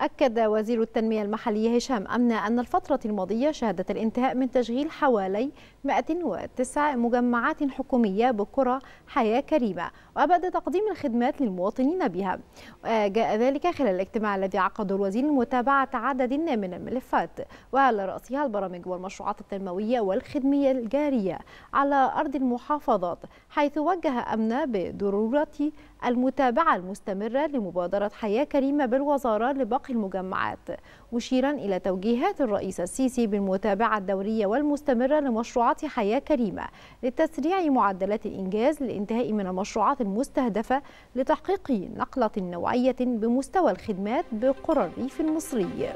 أكد وزير التنمية المحلية هشام أمنة أن الفترة الماضية شهدت الانتهاء من تشغيل حوالي 109 مجمعات حكومية بقرى حياة كريمة وبدأ تقديم الخدمات للمواطنين بها جاء ذلك خلال الاجتماع الذي عقده الوزير لمتابعة عدد من الملفات وعلى رأسها البرامج والمشروعات التنموية والخدمية الجارية على أرض المحافظات حيث وجه أمنة بضرورة المتابعة المستمرة لمبادرة حياة كريمة بالوزارة لبقى المجمعات مشيرا إلى توجيهات الرئيس السيسي بالمتابعة الدورية والمستمرة لمشروعات حياة كريمة لتسريع معدلات الإنجاز للانتهاء من المشروعات المستهدفة لتحقيق نقلة نوعية بمستوى الخدمات بقرى الريف المصري